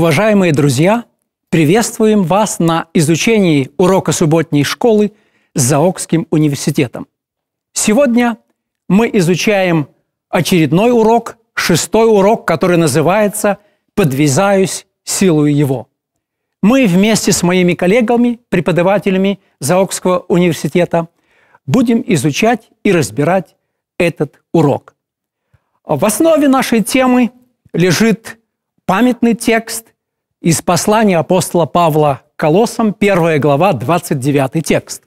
Уважаемые друзья, приветствуем вас на изучении урока субботней школы с Заокским университетом. Сегодня мы изучаем очередной урок, шестой урок, который называется «Подвязаюсь силою его». Мы вместе с моими коллегами, преподавателями Заокского университета, будем изучать и разбирать этот урок. В основе нашей темы лежит памятный текст – из послания апостола Павла Колоссам, 1 глава, 29 текст.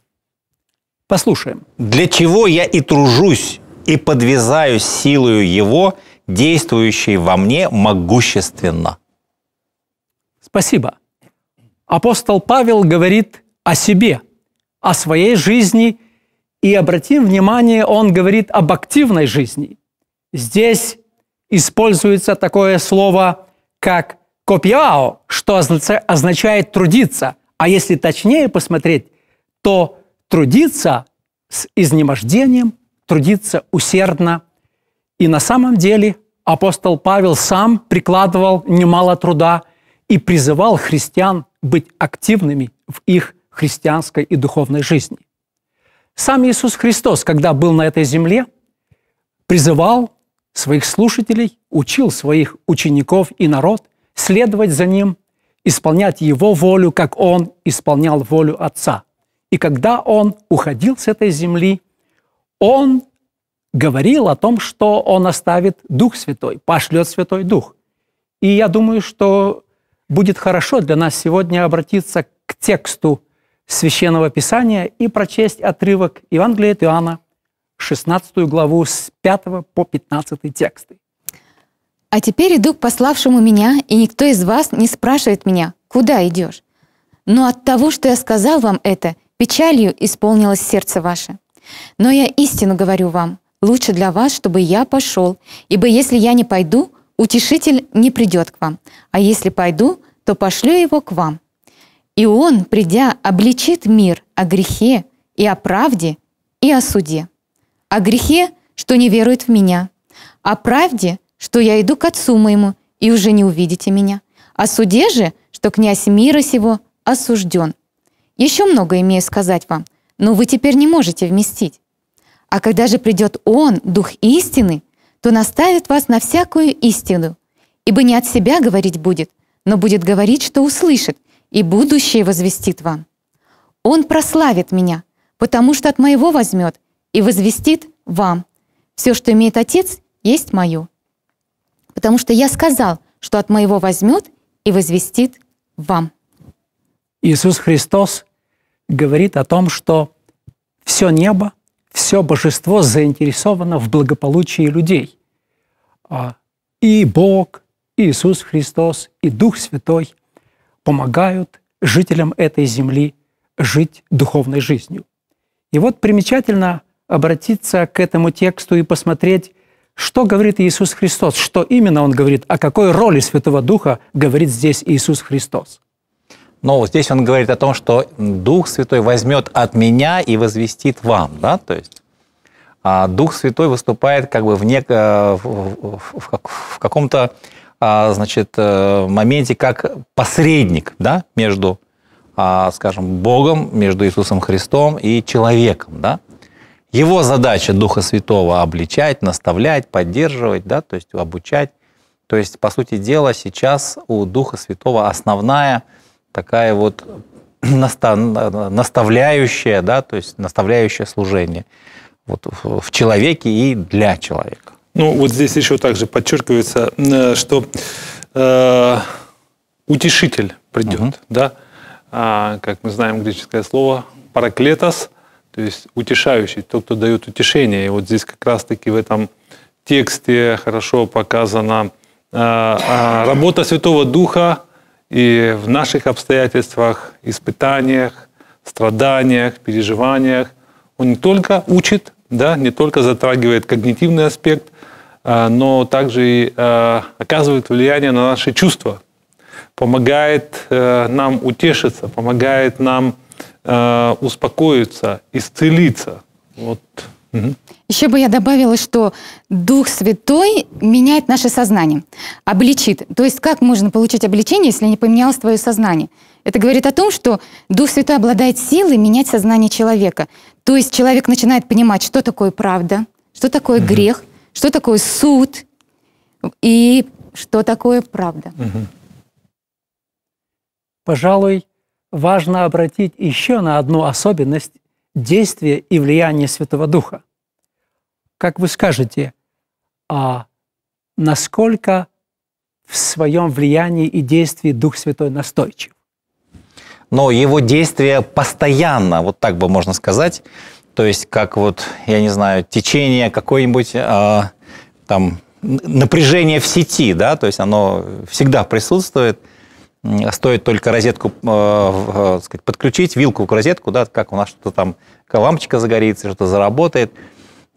Послушаем. «Для чего я и тружусь, и подвязаю силою Его, действующей во мне могущественно». Спасибо. Апостол Павел говорит о себе, о своей жизни, и, обратим внимание, он говорит об активной жизни. Здесь используется такое слово, как Копьяо, что означает трудиться, а если точнее посмотреть, то трудиться с изнемождением, трудиться усердно. И на самом деле апостол Павел сам прикладывал немало труда и призывал христиан быть активными в их христианской и духовной жизни. Сам Иисус Христос, когда был на этой земле, призывал своих слушателей, учил своих учеников и народ следовать за Ним, исполнять Его волю, как Он исполнял волю Отца. И когда Он уходил с этой земли, Он говорил о том, что Он оставит Дух Святой, пошлет Святой Дух. И я думаю, что будет хорошо для нас сегодня обратиться к тексту Священного Писания и прочесть отрывок Евангелия от Иоанна, 16 главу с 5 по 15 тексты. А теперь иду к пославшему меня, и никто из вас не спрашивает меня, куда идешь. Но от того, что я сказал вам это, печалью исполнилось сердце ваше. Но я истину говорю вам, лучше для вас, чтобы я пошел, ибо если я не пойду, утешитель не придет к вам, а если пойду, то пошлю его к вам. И он, придя, обличит мир о грехе и о правде и о суде. О грехе, что не верует в меня, о правде, что я иду к отцу моему, и уже не увидите меня. О а суде же, что князь мира сего осужден. Еще много имею сказать вам, но вы теперь не можете вместить. А когда же придет Он, Дух истины, то наставит вас на всякую истину, ибо не от себя говорить будет, но будет говорить, что услышит, и будущее возвестит вам. Он прославит меня, потому что от моего возьмет и возвестит вам. Все, что имеет Отец, есть мое потому что я сказал, что от моего возьмет и возвестит вам. Иисус Христос говорит о том, что все небо, все божество заинтересовано в благополучии людей. А, и Бог, и Иисус Христос, и Дух Святой помогают жителям этой земли жить духовной жизнью. И вот примечательно обратиться к этому тексту и посмотреть, что говорит Иисус Христос? Что именно Он говорит? О какой роли Святого Духа говорит здесь Иисус Христос? Ну, здесь он говорит о том, что Дух Святой возьмет от меня и возвестит вам, да, то есть а Дух Святой выступает как бы в, нек... Э, в, в, в каком-то а, значит, э, моменте как посредник да, между, а, скажем, Богом, между Иисусом Христом и человеком, да, его задача Духа Святого обличать, наставлять, поддерживать, да, то есть обучать. То есть, по сути дела, сейчас у Духа Святого основная такая вот наставляющая, да, то есть наставляющее служение вот, в человеке и для человека. Ну, вот здесь еще также подчеркивается, э, что э, утешитель придет, угу. да, а, как мы знаем греческое слово параклетос, то есть утешающий, тот, кто дает утешение. И вот здесь как раз-таки в этом тексте хорошо показана э, э, работа Святого Духа и в наших обстоятельствах, испытаниях, страданиях, переживаниях. Он не только учит, да, не только затрагивает когнитивный аспект, э, но также и оказывает влияние на наши чувства, помогает нам утешиться, помогает нам э, успокоиться, исцелиться. Вот. Угу. Еще бы я добавила, что Дух Святой меняет наше сознание, обличит. То есть как можно получить обличение, если не поменялось твое сознание? Это говорит о том, что Дух Святой обладает силой менять сознание человека. То есть человек начинает понимать, что такое правда, что такое угу. грех, что такое суд и что такое правда. Угу. Пожалуй, важно обратить еще на одну особенность действия и влияния Святого Духа. Как вы скажете, а насколько в своем влиянии и действии Дух Святой настойчив? Но его действие постоянно, вот так бы можно сказать, то есть как вот, я не знаю, течение какой-нибудь э, а, там напряжение в сети, да, то есть оно всегда присутствует – а стоит только розетку э, э сказать, подключить, вилку к розетку, да, как у нас что-то там, лампочка загорится, что-то заработает,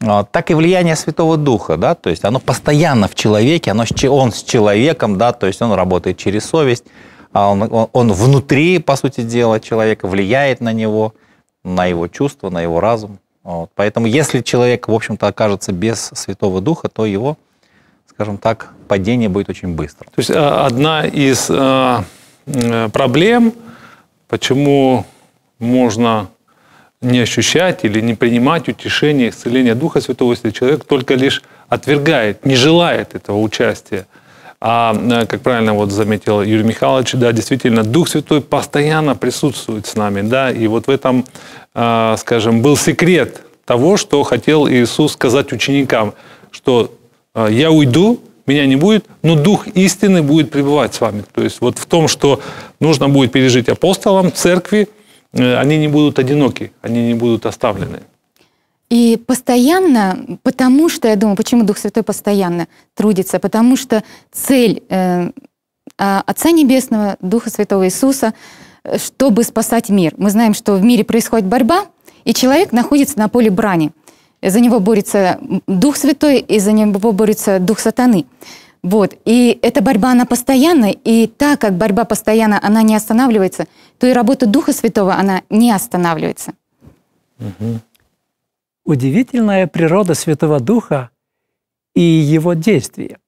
а, так и влияние Святого Духа, да, то есть оно постоянно в человеке, оно, он с человеком, да, то есть он работает через совесть, а он, он внутри, по сути дела, человека, влияет на него, на его чувства, на его разум. Вот. Поэтому если человек, в общем-то, окажется без Святого Духа, то его, скажем так, падение будет очень быстро. То есть одна из Э, проблем, почему можно не ощущать или не принимать утешение, исцеление Духа Святого, если человек только лишь отвергает, не желает этого участия. А, э, как правильно вот заметил Юрий Михайлович, да, действительно, Дух Святой постоянно присутствует с нами, да, и вот в этом, э, скажем, был секрет того, что хотел Иисус сказать ученикам, что «я уйду, меня не будет, но дух истины будет пребывать с вами. То есть вот в том, что нужно будет пережить апостолам, церкви, э, они не будут одиноки, они не будут оставлены. И постоянно, потому что, я думаю, почему Дух Святой постоянно трудится, потому что цель э, а, Отца Небесного, Духа Святого Иисуса, э, чтобы спасать мир. Мы знаем, что в мире происходит борьба, и человек находится на поле брани – Э, за него борется Дух Святой, и за него борется Дух Сатаны. Вот. И эта борьба, она постоянна, и так как борьба постоянна, она не останавливается, то и работа Духа Святого, она не останавливается. Угу. Удивительная природа Святого Духа и его действия.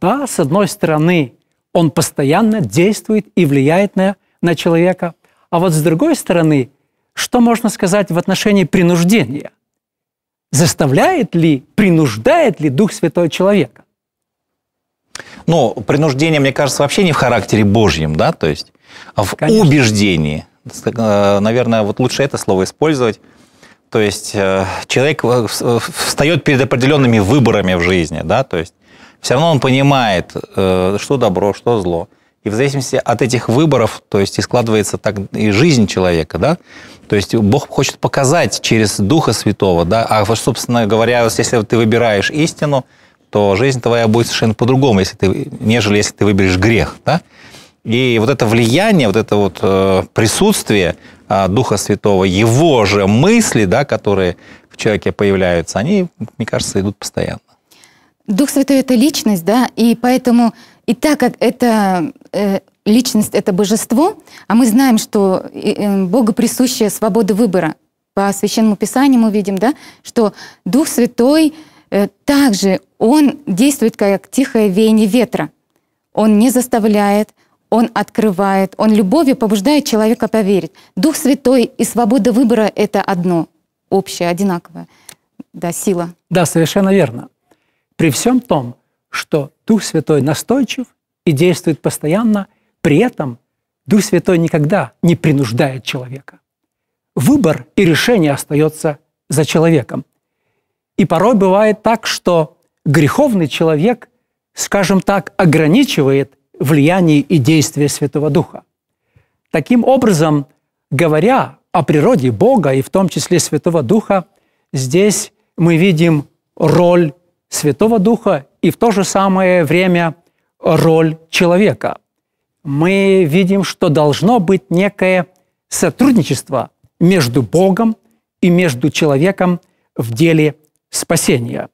Да, с одной стороны, он постоянно действует и влияет на, на человека, а вот с другой стороны, что можно сказать в отношении принуждения? Заставляет ли, принуждает ли Дух Святой человека? Ну, принуждение, мне кажется, вообще не в характере Божьем, да, то есть а в Конечно. убеждении. Э, наверное, вот лучше это слово использовать. То есть э, человек э, встает перед определенными выборами в жизни, да, то есть все равно он понимает, что добро, что зло. И в зависимости от этих выборов, то есть и складывается так и жизнь человека, да? То есть Бог хочет показать через Духа Святого, да? А, собственно говоря, если ты выбираешь истину, то жизнь твоя будет совершенно по-другому, если ты, нежели если ты выберешь грех, да? И вот это влияние, вот это вот э, присутствие э, Духа Святого, его же мысли, да, которые в человеке появляются, они, мне кажется, идут постоянно. Дух Святой – это личность, да, и поэтому и так как это э, личность, это божество, а мы знаем, что э, э Бога присущая свобода выбора. По Священному Писанию мы видим, да, что Дух Святой э, также, Он действует как тихое веяние ветра. Он не заставляет, он открывает, он любовью побуждает человека поверить. Дух Святой и свобода выбора — это одно, общее, одинаковое. Да, сила. Да, совершенно верно. При всем том, что Дух Святой настойчив и действует постоянно, при этом Дух Святой никогда не принуждает человека. Выбор и решение остается за человеком. И порой бывает так, что греховный человек, скажем так, ограничивает влияние и действие Святого Духа. Таким образом, говоря о природе Бога и в том числе Святого Духа, здесь мы видим роль Святого Духа и в то же самое время роль человека. Мы видим, что должно быть некое сотрудничество между Богом и между человеком в деле спасения.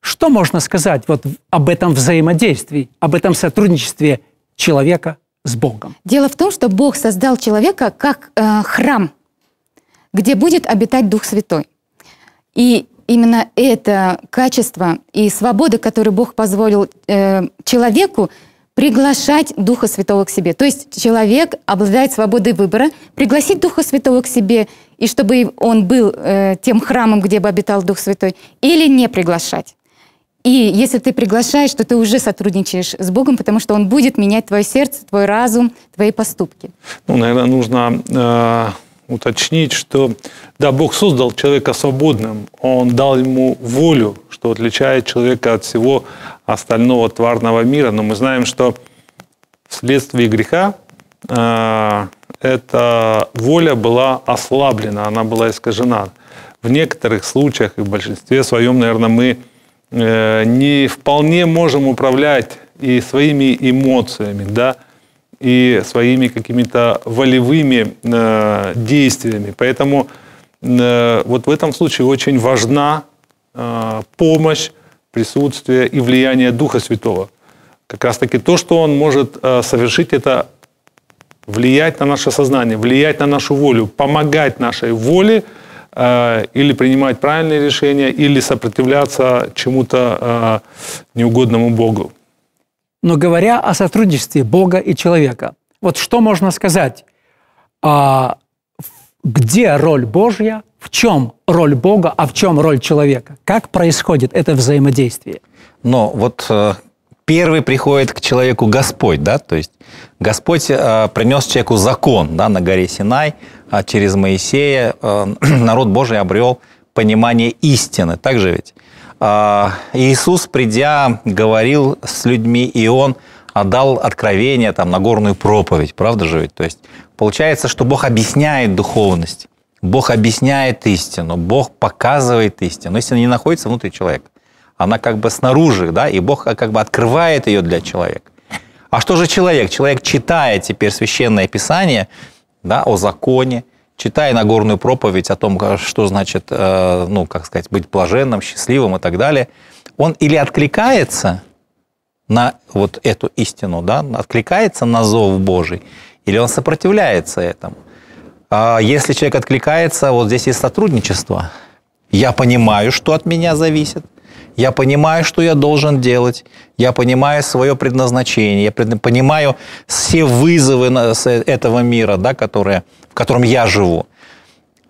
Что можно сказать вот об этом взаимодействии, об этом сотрудничестве человека с Богом? Дело в том, что Бог создал человека как э, храм, где будет обитать Дух Святой. И именно это качество и свобода, которую Бог позволил э, человеку, приглашать Духа Святого к себе. То есть человек обладает свободой выбора, пригласить Духа Святого к себе, и чтобы он был э, тем храмом, где бы обитал Дух Святой, или не приглашать. И если ты приглашаешь, то ты уже сотрудничаешь с Богом, потому что Он будет менять твое сердце, твой разум, твои поступки. Ну, наверное, нужно э, уточнить, что да, Бог создал человека свободным, Он дал ему волю, что отличает человека от всего остального тварного мира, но мы знаем, что вследствие греха э, эта воля была ослаблена, она была искажена. В некоторых случаях и в большинстве своем, наверное, мы э, не вполне можем управлять и своими эмоциями, да, и своими какими-то волевыми э, действиями. Поэтому э, вот в этом случае очень важна э, помощь, присутствие и влияние Духа Святого. Как раз-таки то, что он может э, совершить, это влиять на наше сознание, влиять на нашу волю, помогать нашей воле э, или принимать правильные решения, или сопротивляться чему-то э, неугодному Богу. Но говоря о сотрудничестве Бога и человека, вот что можно сказать? А, где роль Божья, в чем роль Бога, а в чем роль человека? Как происходит это взаимодействие? Но вот э, первый приходит к человеку Господь, да, то есть Господь э, принес человеку закон, да, на горе Синай, а через Моисея э, народ Божий обрел понимание истины, так же ведь? А, Иисус, придя, говорил с людьми, и Он дал откровение, там, на горную проповедь, правда же ведь? То есть получается, что Бог объясняет духовность, Бог объясняет истину, Бог показывает истину. Истина не находится внутри человека, она как бы снаружи, да, и Бог как бы открывает ее для человека. А что же человек? Человек, читая теперь Священное Писание, да, о законе, читая Нагорную проповедь о том, э, что значит, э, ну, как сказать, быть блаженным, счастливым и так далее, он или откликается на вот эту истину, да, откликается на зов Божий, или он сопротивляется этому. А если человек откликается, вот здесь есть сотрудничество. Я понимаю, что от меня зависит. Я понимаю, что я должен делать. Я понимаю свое предназначение. Я понимаю все вызовы этого мира, да, которые котором я живу.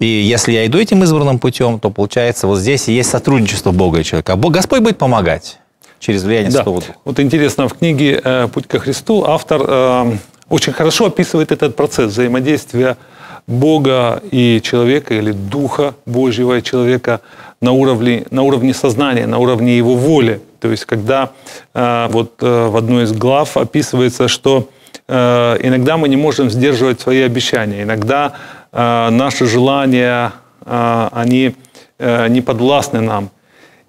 И если я иду этим избранным путем, то получается вот здесь и есть сотрудничество Бога и человека. А Бог, Господь будет помогать через влияние да. Святого Духа. Вот интересно, в книге э, «Путь ко Христу» автор э, очень хорошо описывает этот процесс взаимодействия Бога и человека, или Духа Божьего и человека на уровне, на уровне сознания, на уровне его воли. То есть, когда э, вот в одной из глав описывается, что Э, иногда мы не можем сдерживать свои обещания, иногда э, наши желания, э, они не подвластны нам.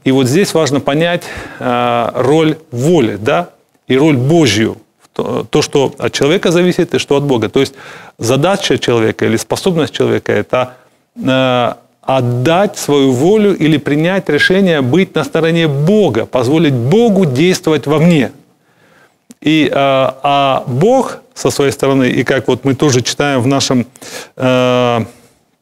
И вот здесь важно понять роль воли, да, и роль Божью, то, что от человека зависит и что от Бога. То есть задача человека или способность человека – это отдать свою волю или принять решение быть на стороне Бога, позволить Богу действовать во мне. И, а, а Бог со своей стороны, и как вот мы тоже читаем в нашем э,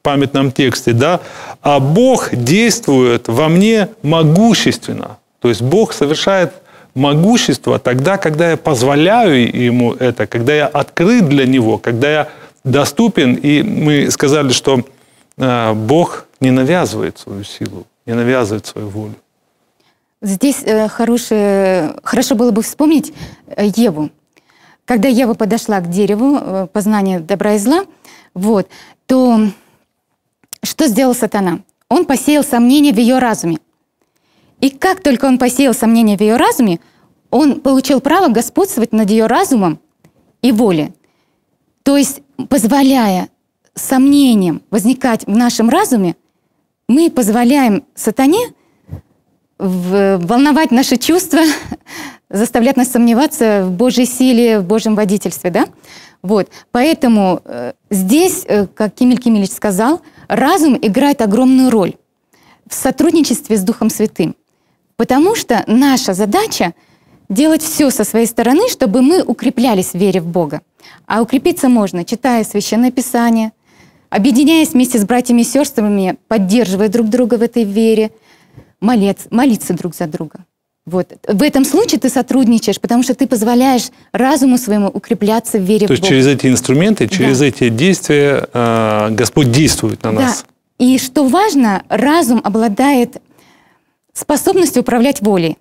памятном тексте, да, а Бог действует во мне могущественно. То есть Бог совершает могущество тогда, когда я позволяю ему это, когда я открыт для него, когда я доступен. И мы сказали, что э, Бог не навязывает свою силу, не навязывает свою волю. Здесь э, хорошее, хорошо было бы вспомнить э, Еву. Когда Ева подошла к дереву э, познания добра и зла, вот, то что сделал сатана? Он посеял сомнения в ее разуме. И как только он посеял сомнения в ее разуме, он получил право господствовать над ее разумом и волей. То есть, позволяя сомнениям возникать в нашем разуме, мы позволяем сатане – волновать наши чувства, заставлять нас сомневаться в Божьей силе, в Божьем водительстве, да? Вот. Поэтому э, здесь, э, как Кемиль Кемилич сказал, разум играет огромную роль в сотрудничестве с Духом Святым. Потому что наша задача делать все со своей стороны, чтобы мы укреплялись в вере в Бога. А укрепиться можно, читая Священное Писание, объединяясь вместе с братьями и сестрами, поддерживая друг друга в этой вере — молец, молиться друг за друга. Вот. В этом случае ты сотрудничаешь, потому что ты позволяешь разуму своему укрепляться в вере То в Бога. То есть через эти инструменты, через да. эти действия э, Господь действует на да. нас. И что важно, разум обладает способностью управлять волей.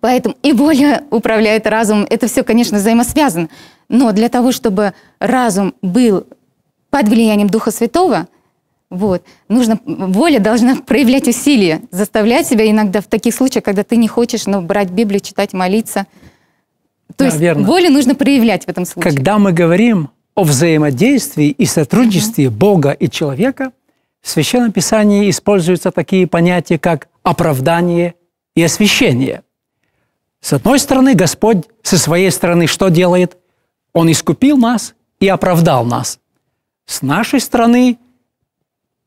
Поэтому и воля управляет разумом. Это все, конечно, взаимосвязано. Но для того, чтобы разум был под влиянием Духа Святого – вот. Нужно, воля должна проявлять усилия, заставлять себя иногда в таких случаях, когда ты не хочешь, но брать Библию, читать, молиться. То да, есть верно. волю нужно проявлять в этом случае. Когда мы говорим о взаимодействии и сотрудничестве угу. Бога и человека, в Священном Писании используются такие понятия, как оправдание и освящение. С одной стороны, Господь со своей стороны что делает? Он искупил нас и оправдал нас. С нашей стороны –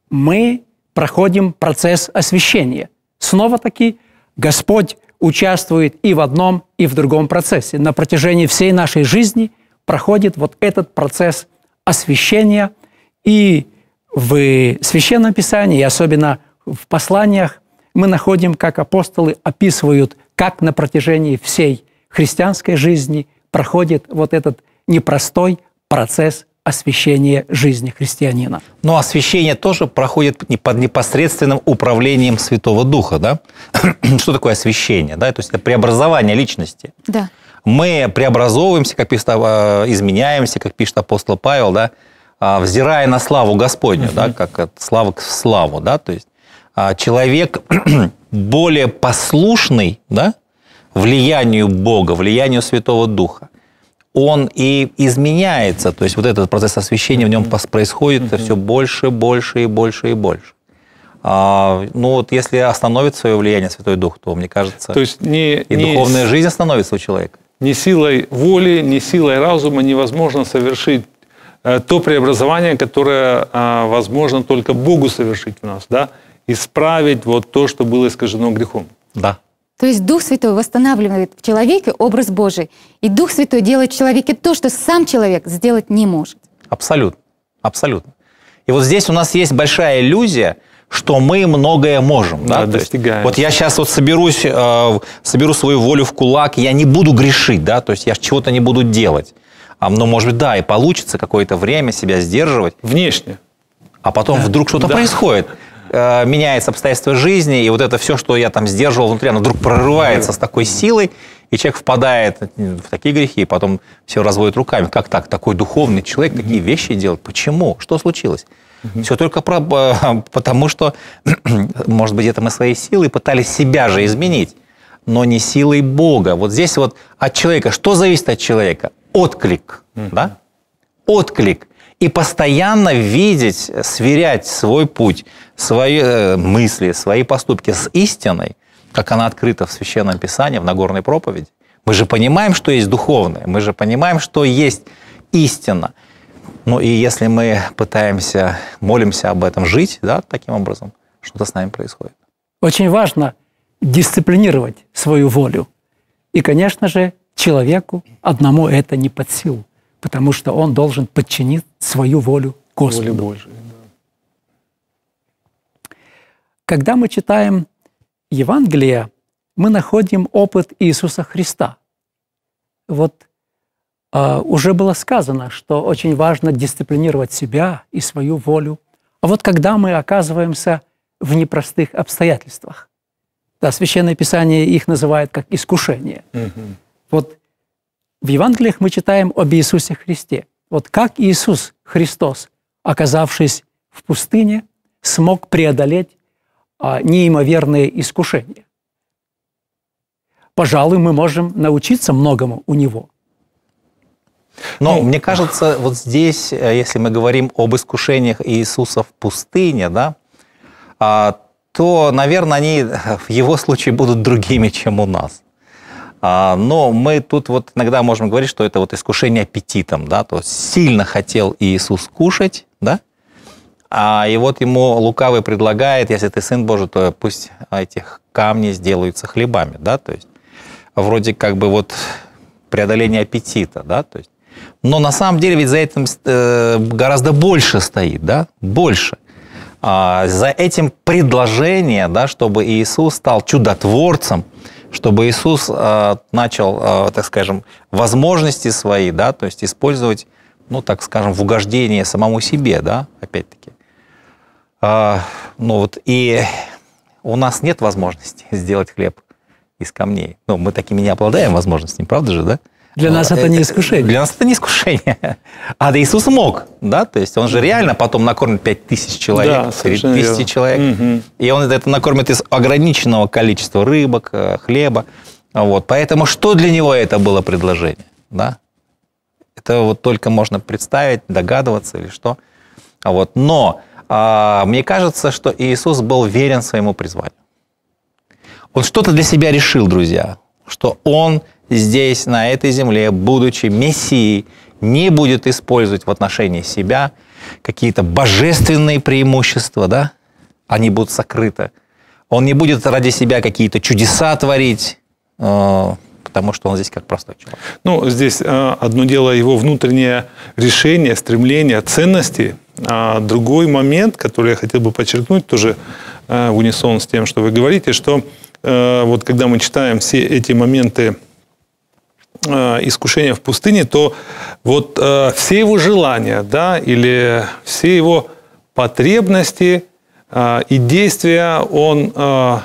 мы проходим процесс освящения. Снова-таки Господь участвует и в одном, и в другом процессе. На протяжении всей нашей жизни проходит вот этот процесс освящения. И в Священном Писании, и особенно в посланиях, мы находим, как апостолы описывают, как на протяжении всей христианской жизни проходит вот этот непростой процесс освящение жизни христианина. Но освящение тоже проходит под непосредственным управлением Святого Духа, да? Что такое освящение? Да? То есть это преобразование личности. Да. Мы преобразовываемся, как пишет, а, изменяемся, как пишет апостол Павел, да? А, взирая на славу Господню, угу. да? как от э, славы к славу. Да? То есть а, человек более послушный да? влиянию Бога, влиянию Святого Духа он и изменяется. То есть вот этот процесс освещения в нем происходит все больше, больше и больше и больше. А, ну вот если остановит свое влияние Святой Дух, то, мне кажется, то есть не, и не духовная жизнь становится у человека. Не силой воли, не силой разума невозможно совершить э, то преобразование, которое э, возможно только Богу совершить в нас, да? исправить вот то, что было искажено грехом. Да. То есть Дух Святой восстанавливает в человеке образ Божий. И Дух Святой делает в человеке то, что сам человек сделать не может. Абсолютно. Абсолютно. И вот здесь у нас есть большая иллюзия, что мы многое можем. Да, да? достигаем. вот я сейчас вот соберусь, э, соберу свою волю в кулак, я не буду грешить, да, то есть я чего-то не буду делать. А, ну, может быть, да, и получится какое-то время себя сдерживать. Внешне. А потом да. вдруг что-то да. происходит э, меняется обстоятельства жизни, и вот это все, что я там сдерживал внутри, оно вдруг прорывается с такой силой, и человек впадает в такие грехи, и потом все разводит руками. Как так? Такой духовный человек mm -hmm. такие вещи делает. Почему? Что случилось? Mm -hmm. Все только про, потому, что, может быть, это мы своей силой пытались себя же изменить, но не силой Бога. Вот здесь вот от человека, что зависит от человека? Отклик, mm -hmm. да? Отклик – и постоянно видеть, сверять свой путь, свои э, мысли, свои поступки с истиной, как она открыта в Священном Писании, в Нагорной проповеди. Мы же понимаем, что есть духовное, мы же понимаем, что есть истина. Ну и если мы пытаемся, молимся об этом, жить да, таким образом, что-то с нами происходит. Очень важно дисциплинировать свою волю. И, конечно же, человеку одному это не под силу потому что он должен подчинить свою волю Господу. Воле Божией, да. Когда мы читаем Евангелие, мы находим опыт Иисуса Христа. Вот э, уже было сказано, что очень важно дисциплинировать себя и свою волю. А вот когда мы оказываемся в непростых обстоятельствах, да, Священное Писание их называет как искушение. Угу. Вот в Евангелиях мы читаем об Иисусе Христе. Вот как Иисус Христос, оказавшись в пустыне, смог преодолеть а, неимоверные искушения. Пожалуй, мы можем научиться многому у него – но ну, мне кажется, вот здесь, э, если мы говорим об искушениях Иисуса в пустыне, да, а, то, наверное, они в его случае будут другими, чем у нас. А, но мы тут вот иногда можем говорить, что это вот искушение аппетитом, да, то есть сильно хотел Иисус кушать, да, а и вот ему лукавый предлагает, если ты сын Божий, то пусть этих камни сделаются хлебами, да, то есть вроде как бы вот преодоление аппетита, да, то есть. Но на самом деле ведь за этим э, гораздо больше стоит, да, больше. А, за этим предложение, да, чтобы Иисус стал чудотворцем, чтобы Иисус э, начал, э, так скажем, возможности свои, да, то есть использовать, ну, так скажем, в угождении самому себе, да, опять-таки. А, ну вот, и у нас нет возможности сделать хлеб из камней. Ну, мы такими не обладаем возможностями, правда же, да? Для э, нас это э, не э, искушение. Для нас это не искушение. А да Иисус мог, да? То есть он же реально потом накормит 5 тысяч человек, да, тысячи человек. Угу. И он это накормит из ограниченного количества рыбок, хлеба. Вот. Поэтому что для него это было предложение? Да? Это вот только можно представить, догадываться или что. Вот. Но а, мне кажется, что Иисус был верен своему призванию. Он что-то для себя решил, друзья, что он здесь, на этой земле, будучи Мессией, не будет использовать в отношении себя какие-то божественные преимущества, да, они будут сокрыты. Он не будет ради себя какие-то чудеса творить, э, потому что он здесь как простой человек. Ну, здесь э, одно дело его внутреннее решение, стремление, ценности. А другой момент, который я хотел бы подчеркнуть, тоже э, в унисон с тем, что вы говорите, что вот когда мы читаем все эти моменты Э, искушение в пустыне, то вот э, все его желания, да, или все его потребности э, и действия он э,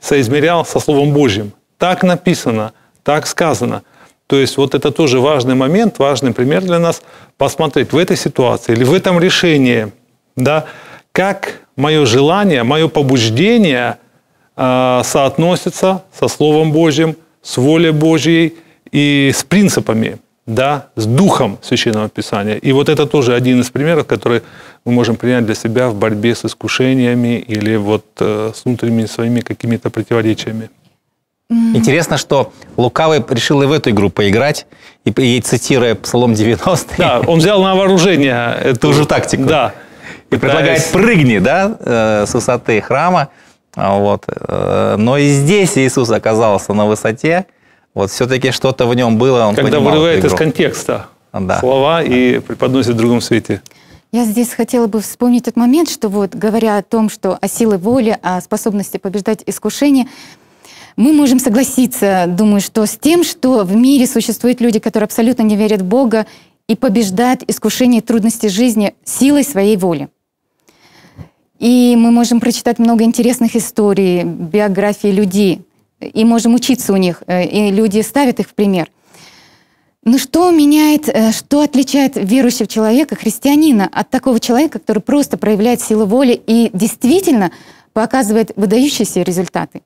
соизмерял со Словом Божьим. Так написано, так сказано. То есть вот это тоже важный момент, важный пример для нас посмотреть в этой ситуации или в этом решении, да, как мое желание, мое побуждение э, соотносится со Словом Божьим, с волей Божьей – и с принципами, да, с духом Священного Писания. И вот это тоже один из примеров, который мы можем принять для себя в борьбе с искушениями или вот э, с внутренними своими какими-то противоречиями. Интересно, что Лукавый решил и в эту игру поиграть, и, и цитируя Псалом 90. Да, он взял на вооружение эту, ту же тактику. Да. И пытаясь... предлагает прыгни, да, э, с высоты храма. А вот. Э, но и здесь Иисус оказался на высоте, вот все-таки что-то в нем было, он Когда вырывает из контекста ну да. слова да. и преподносит в другом свете. Я здесь хотела бы вспомнить тот момент, что вот говоря о том, что о силе воли, о способности побеждать искушение, мы можем согласиться, думаю, что с тем, что в мире существуют люди, которые абсолютно не верят в Бога и побеждают искушения и трудности жизни силой своей воли. И мы можем прочитать много интересных историй, биографий людей, и можем учиться у них, э, и люди ставят их в пример. Но что меняет, э, что отличает верующего человека, христианина, от такого человека, который просто проявляет силу воли и действительно показывает выдающиеся результаты?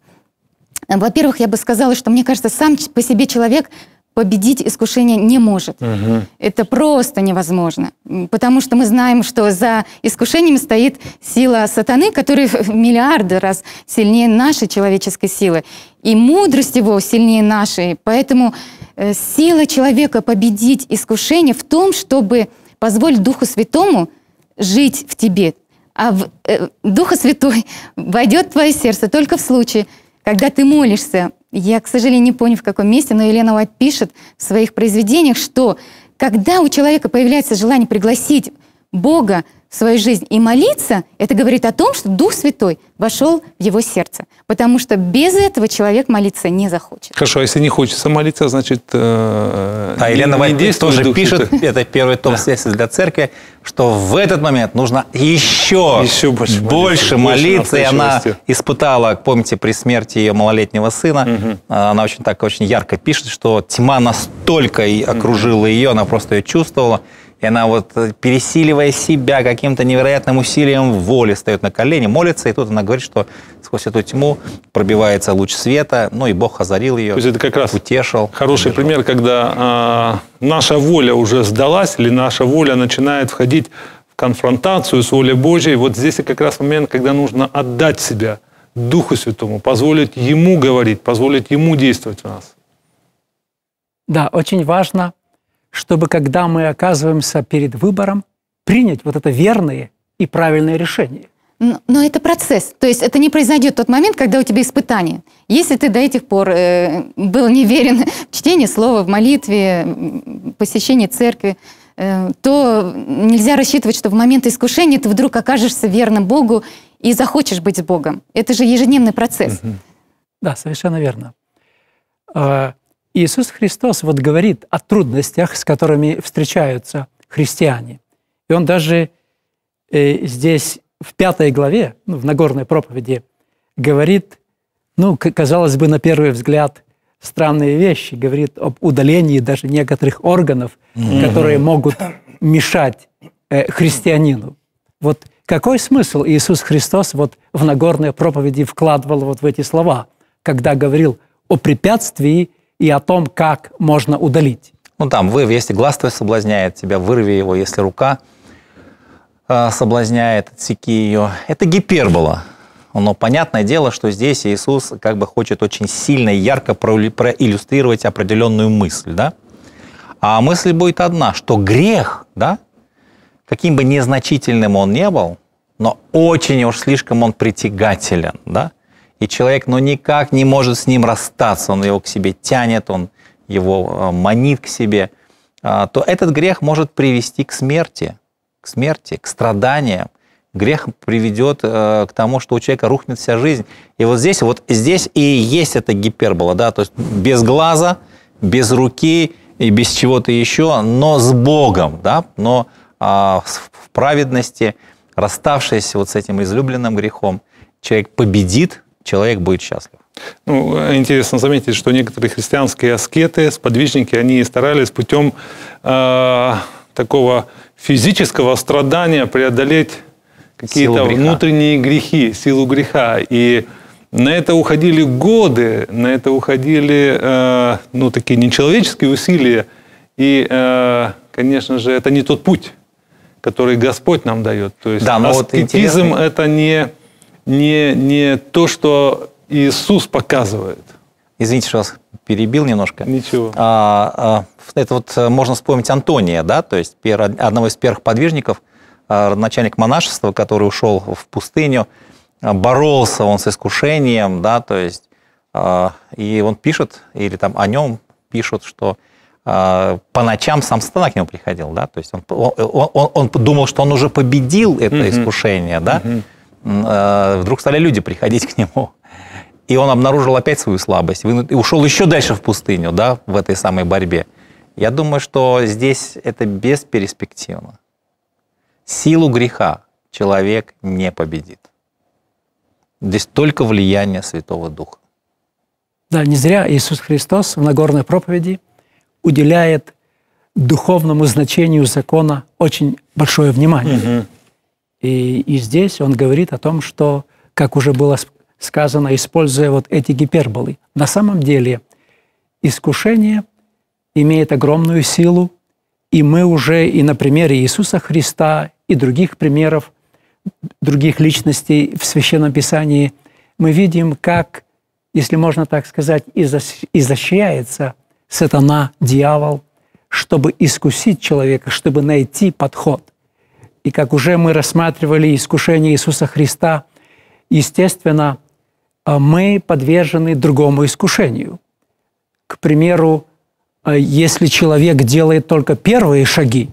Во-первых, я бы сказала, что мне кажется, сам по себе человек победить искушение не может. Угу. Это просто невозможно. Потому что мы знаем, что за искушением стоит сила сатаны, которая в миллиарды раз сильнее нашей человеческой силы. И мудрость его сильнее нашей. Поэтому э, сила человека победить искушение в том, чтобы позволить Духу Святому жить в тебе. А в, э, Духа Святой войдет в твое сердце только в случае, когда ты молишься я, к сожалению, не понял в каком месте, но Елена Уайт пишет в своих произведениях, что когда у человека появляется желание пригласить Бога свою жизнь и молиться, это говорит о том, что Дух Святой вошел в его сердце. Потому что без этого человек молиться не захочет. Хорошо, а если не хочется молиться, значит... Э, а Елена Вайдис тоже Дух пишет, Святой. это первый том связи для церкви, что в этот момент нужно еще, еще больше, больше молиться. больше и она испытала, помните, при смерти ее малолетнего сына, угу. она очень так очень ярко пишет, что тьма настолько окружила ее, она просто ее чувствовала, и она вот, э, пересиливая себя каким-то невероятным усилием воли, встает на колени, молится, и тут она говорит, что сквозь эту тьму пробивается луч света, ну и Бог озарил ее, То есть это как раз утешил. Хороший удержал. пример, когда э, наша воля уже сдалась, или наша воля начинает входить в конфронтацию с волей Божьей. Вот здесь и как раз момент, когда нужно отдать себя Духу Святому, позволить Ему говорить, позволить Ему действовать в нас. Да, очень важно чтобы, когда мы оказываемся перед выбором, принять вот это верное и правильное решение. Но, но это процесс. То есть это не произойдет тот момент, когда у тебя испытание. Если ты до этих пор э, был неверен в чтении слова, в молитве, посещении церкви, э, то нельзя рассчитывать, что в момент искушения ты вдруг окажешься верным Богу и захочешь быть с Богом. Это же ежедневный процесс. Угу. Да, совершенно верно. А, Иисус Христос вот говорит о трудностях, с которыми встречаются христиане. И он даже э, здесь в пятой главе, ну, в Нагорной проповеди, говорит, ну, казалось бы, на первый взгляд, странные вещи. Говорит об удалении даже некоторых органов, mm-hmm. которые могут мешать э, христианину. Вот какой смысл Иисус Христос вот в Нагорной проповеди вкладывал вот в эти слова, когда говорил о препятствии – и о том, как можно удалить. Ну там, вы, если глаз твой соблазняет тебя, вырви его, если рука э, соблазняет, отсеки ее. Это гипербола. Но понятное дело, что здесь Иисус как бы хочет очень сильно и ярко проиллюстрировать определенную мысль, да? А мысль будет одна, что грех, да, каким бы незначительным он не был, но очень уж слишком он притягателен, да? и человек, но ну, никак не может с ним расстаться, он его к себе тянет, он его э, манит к себе, а, то этот грех может привести к смерти, к смерти, к страданиям. Грех приведет э, к тому, что у человека рухнет вся жизнь. И вот здесь, вот здесь и есть эта гипербола, да, то есть без глаза, без руки и без чего-то еще, но с Богом, да, но а, в праведности, расставшись вот с этим излюбленным грехом, человек победит человек будет счастлив. Ну, интересно заметить, что некоторые христианские аскеты, сподвижники, они старались путем э, такого физического страдания преодолеть какие-то внутренние грехи, силу греха. И на это уходили годы, на это уходили э, ну, такие нечеловеческие усилия. И, э, конечно же, это не тот путь, который Господь нам дает. То есть да, аскетизм вот интересный... это не не, не то, что Иисус показывает. Извините, что вас перебил немножко. Ничего. А, а, это вот э, можно вспомнить Антония, да, то есть пер, одного из первых подвижников, а, начальник монашества, который ушел в пустыню, а, боролся он с искушением, да, то есть а, и он пишет, или там о нем пишут, что а, по ночам сам сатана к нему приходил, да, то есть он, он, он, он думал, что он уже победил это mm-hmm. искушение, да, mm-hmm. Э, вдруг стали люди приходить к нему. И он обнаружил опять свою слабость. И ушел еще дальше в пустыню, да, в этой самой борьбе. Я думаю, что здесь это бесперспективно. Силу греха человек не победит. Здесь только влияние Святого Духа. Да, не зря Иисус Христос в Нагорной проповеди уделяет духовному значению закона очень большое внимание. Угу. И, и здесь он говорит о том, что, как уже было сказано, используя вот эти гиперболы, на самом деле искушение имеет огромную силу, и мы уже и на примере Иисуса Христа, и других примеров, других личностей в Священном Писании, мы видим, как, если можно так сказать, изощряется сатана, дьявол, чтобы искусить человека, чтобы найти подход. И как уже мы рассматривали искушение Иисуса Христа, естественно, а, мы подвержены другому искушению. К примеру, а, если человек делает только первые шаги,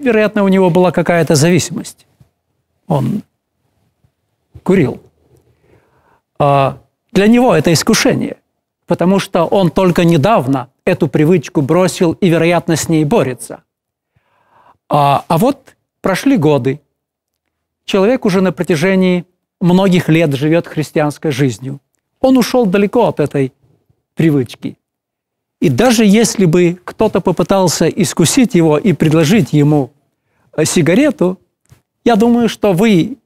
вероятно, у него была какая-то зависимость. Он курил. А, для него это искушение, потому что он только недавно эту привычку бросил и, вероятно, с ней борется. А, а вот прошли годы. Человек уже на протяжении многих лет живет христианской жизнью. Он ушел далеко от этой привычки. И даже если бы кто-то попытался искусить его и предложить ему э, сигарету, я думаю, что вы,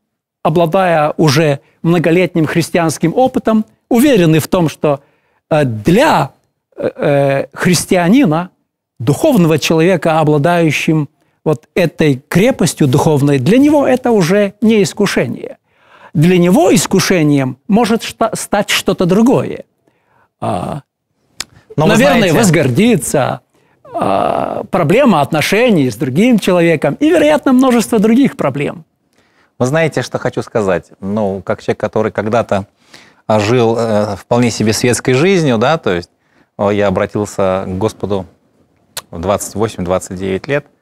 обладая уже многолетним христианским опытом, уверены в том, что э, для э, христианина, духовного человека, обладающим вот этой крепостью духовной, для него это уже не искушение. Для него искушением может стать что-то другое. А, Но Наверное, знаете... возгордиться, а, проблема отношений с другим человеком и, вероятно, множество других проблем. Вы знаете, что хочу сказать? Ну, как человек, который когда-то а, жил э, вполне себе светской жизнью, да, то есть я обратился к Господу в 28-29 лет –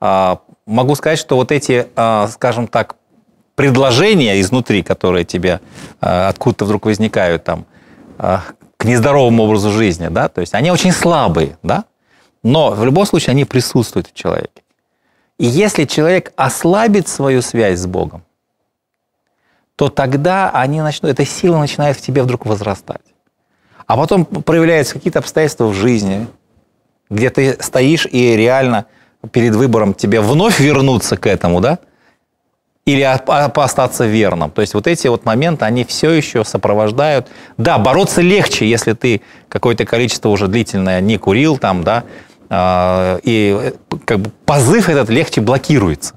а, могу сказать, что вот эти, а, скажем так, предложения изнутри, которые тебе а, откуда-то вдруг возникают там, к нездоровому образу жизни, да, то есть они очень слабые, да, но в любом случае они присутствуют в человеке. И если человек ослабит свою связь с Богом, то тогда они начнут, эта сила начинает в тебе вдруг возрастать. А потом проявляются какие-то обстоятельства в жизни, где ты стоишь и реально – перед выбором тебе вновь вернуться к этому, да? Или а, остаться верным. То есть вот эти вот моменты, они все еще сопровождают. Да, бороться легче, если ты какое-то количество уже длительное не курил там, да, а, и э, как бы позыв этот легче блокируется.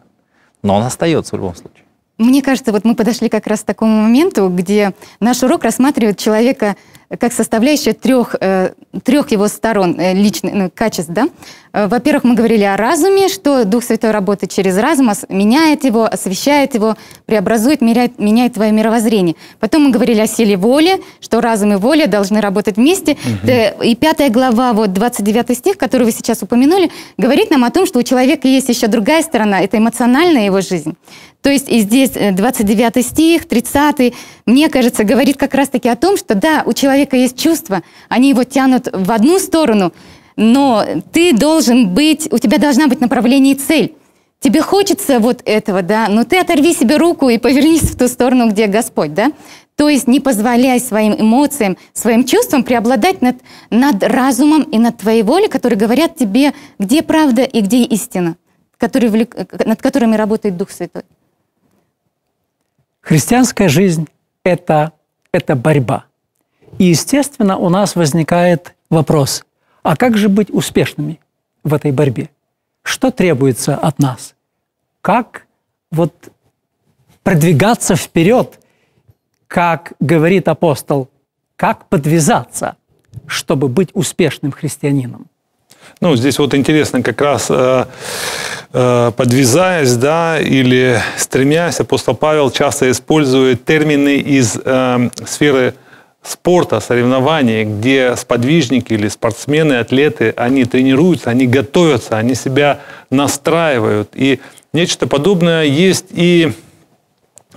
Но он остается в любом случае. Мне кажется, вот мы подошли как раз к такому моменту, где наш урок рассматривает человека как составляющая трех, э, трех его сторон э, личных ну, качеств. Да? Э, во-первых, мы говорили о разуме, что Дух Святой работает через разум, меняет его, освещает его, преобразует, меняет, меняет твое мировоззрение. Потом мы говорили о силе воли, что разум и воля должны работать вместе. Угу. И пятая глава, вот 29 стих, который вы сейчас упомянули, говорит нам о том, что у человека есть еще другая сторона, это эмоциональная его жизнь. То есть и здесь 29 стих, 30, мне кажется, говорит как раз-таки о том, что да, у человека человека есть чувства, они его тянут в одну сторону, но ты должен быть, у тебя должна быть направление и цель. Тебе хочется вот этого, да, но ну ты оторви себе руку и повернись в ту сторону, где Господь, да. То есть не позволяй своим эмоциям, своим чувствам преобладать над, над разумом и над твоей волей, которые говорят тебе, где правда и где истина, которые, над которыми работает Дух Святой. Христианская жизнь это, – это борьба – и, естественно, у нас возникает вопрос, а как же быть успешными в этой борьбе? Что требуется от нас? Как вот продвигаться вперед, как говорит апостол, как подвязаться, чтобы быть успешным христианином? Ну, здесь вот интересно как раз э, э, подвязаясь, да, или стремясь, апостол Павел часто использует термины из э, сферы спорта, соревнований, где сподвижники или спортсмены, атлеты, они тренируются, они готовятся, они себя настраивают. И нечто подобное есть и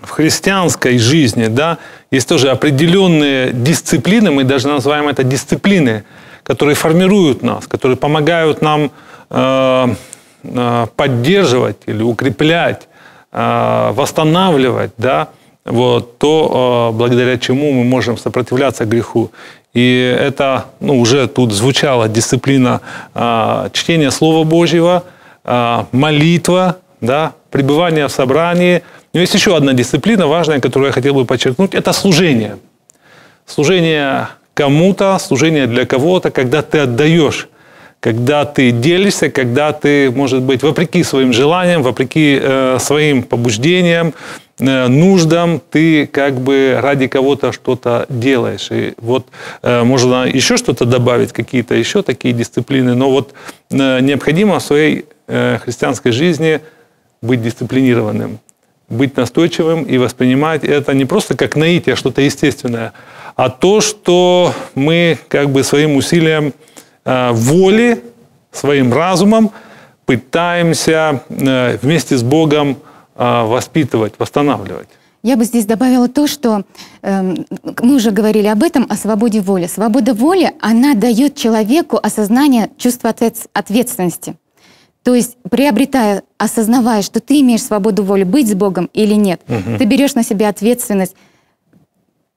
в христианской жизни, да, есть тоже определенные дисциплины, мы даже называем это дисциплины, которые формируют нас, которые помогают нам э, э поддерживать или укреплять, э, восстанавливать, да, вот, то а, благодаря чему мы можем сопротивляться греху. И это ну, уже тут звучала дисциплина а, чтения Слова Божьего, а, молитва, да, пребывание в собрании. Но есть еще одна дисциплина важная, которую я хотел бы подчеркнуть, это служение. Служение кому-то, служение для кого-то, когда ты отдаешь когда ты делишься, когда ты, может быть, вопреки своим желаниям, вопреки э, своим побуждениям, э, нуждам, ты как бы ради кого-то что-то делаешь. И вот э, можно еще что-то добавить, какие-то еще такие дисциплины, но вот э, необходимо в своей э, христианской жизни быть дисциплинированным, быть настойчивым и воспринимать это не просто как наитие, а что-то естественное, а то, что мы как бы своим усилием – Э, воли, своим разумом пытаемся э, вместе с Богом э, воспитывать, восстанавливать. Я бы здесь добавила то, что э, мы уже говорили об этом, о свободе воли. Свобода воли, она дает человеку осознание чувства ответственности. То есть, приобретая, осознавая, что ты имеешь свободу воли, быть с Богом или нет, угу. ты берешь на себя ответственность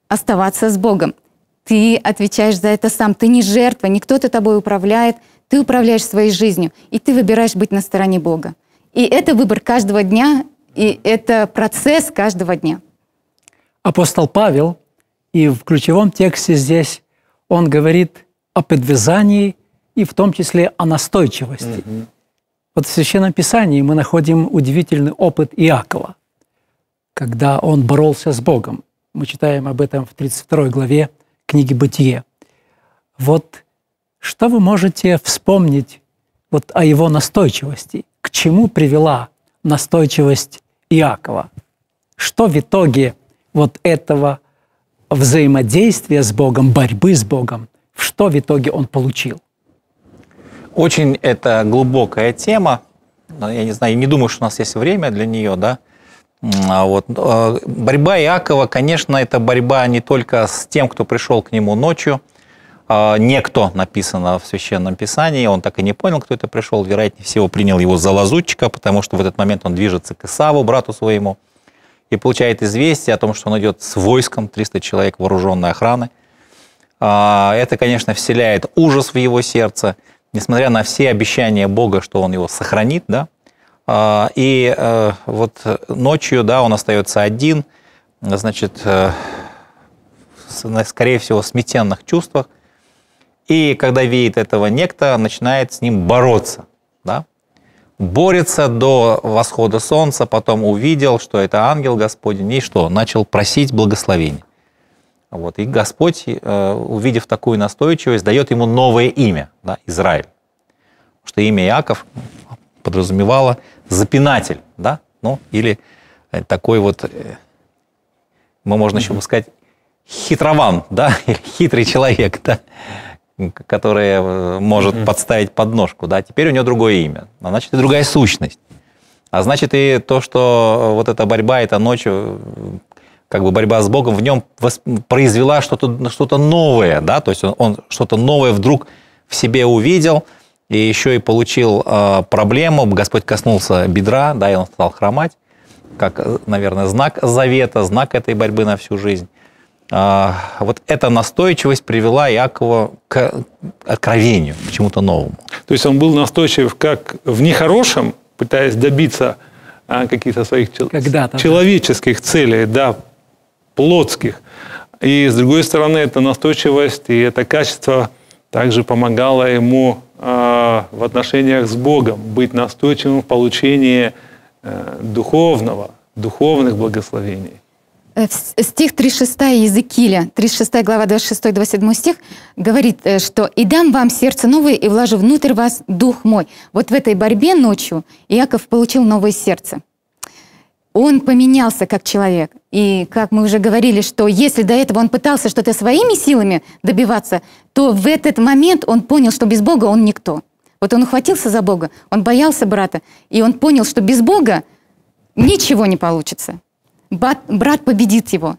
оставаться с Богом. Ты отвечаешь за это сам. Ты не жертва, не кто-то тобой управляет. Ты управляешь своей жизнью, и ты выбираешь быть на стороне Бога. И это выбор каждого дня, и это процесс каждого дня. Апостол Павел, и в ключевом тексте здесь он говорит о подвязании и в том числе о настойчивости. Угу. Вот в Священном Писании мы находим удивительный опыт Иакова, когда он боролся с Богом. Мы читаем об этом в 32 главе книги «Бытие». Вот что вы можете вспомнить вот о его настойчивости? К чему привела настойчивость Иакова? Что в итоге вот этого взаимодействия с Богом, борьбы с Богом, что в итоге он получил? Очень это глубокая тема. Я не знаю, не думаю, что у нас есть время для нее, да. А вот. Э, борьба Иакова, конечно, это борьба не только с тем, кто пришел к нему ночью. А, некто написано в Священном Писании, он так и не понял, кто это пришел, вероятнее всего принял его за лазутчика, потому что в этот момент он движется к Исаву, брату своему, и получает известие о том, что он идет с войском, 300 человек вооруженной охраны. А, это, конечно, вселяет ужас в его сердце, несмотря на все обещания Бога, что он его сохранит, да, а, и э, вот ночью, да, он остается один, значит, э, скорее всего, в сметенных чувствах. И когда видит этого некто, начинает с ним бороться, да. Борется до восхода солнца, потом увидел, что это ангел Господень, и что? Начал просить благословения. Вот. И Господь, э, увидев такую настойчивость, дает ему новое имя, да, Израиль. Потому что имя Яков подразумевало запинатель, да, ну, или э, такой вот, э, мы можно еще бы сказать, хитрован, да, хитрый человек, да, который э, может подставить подножку, да, теперь у него другое имя, а значит и другая сущность. А значит и то, что вот эта борьба, эта ночь, как бы борьба с Богом в нем произвела что-то, что-то новое, да, то есть он, он что-то новое вдруг в себе увидел – и еще и получил э, проблему, Господь коснулся бедра, да, и он стал хромать, как, э, наверное, знак завета, знак этой борьбы на всю жизнь. Э, вот эта настойчивость привела Иакова к откровению, к чему-то новому. То есть он был настойчив как в нехорошем, пытаясь добиться а, каких-то своих чел... человеческих целей, да, плотских. И, с другой стороны, эта настойчивость и это качество также помогало ему Э, в отношениях с Богом, быть настойчивым в получении э, духовного, духовных благословений. Э, стих 3.6 Иезекииля, 36 глава 26-27 стих, говорит, что «И дам вам сердце новое, и вложу внутрь вас дух мой». Вот в этой борьбе ночью Иаков получил новое сердце он поменялся как человек. И как мы уже говорили, что если до этого он пытался что-то своими силами добиваться, то в этот момент он понял, что без Бога он никто. Вот он ухватился за Бога, он боялся брата, и он понял, что без Бога ничего не получится. Брат, победит его.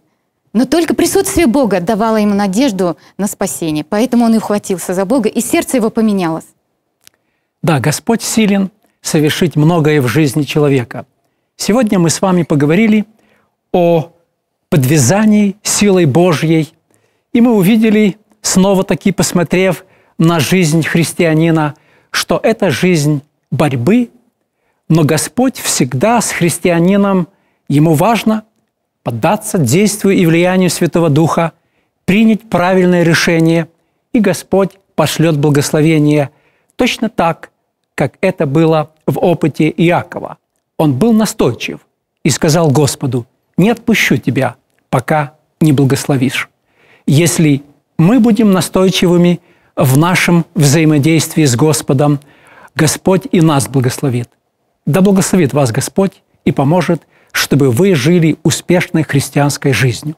Но только присутствие Бога давало ему надежду на спасение. Поэтому он и ухватился за Бога, и сердце его поменялось. Да, Господь силен совершить многое в жизни человека – Сегодня мы с вами поговорили о подвязании силой Божьей, и мы увидели, снова-таки посмотрев на жизнь христианина, что это жизнь борьбы, но Господь всегда с христианином, ему важно поддаться действию и влиянию Святого Духа, принять правильное решение, и Господь пошлет благословение, точно так, как это было в опыте Иакова он был настойчив и сказал Господу, «Не отпущу тебя, пока не благословишь». Если мы будем настойчивыми в нашем взаимодействии с Господом, Господь и нас благословит. Да благословит вас Господь и поможет, чтобы вы жили успешной христианской жизнью.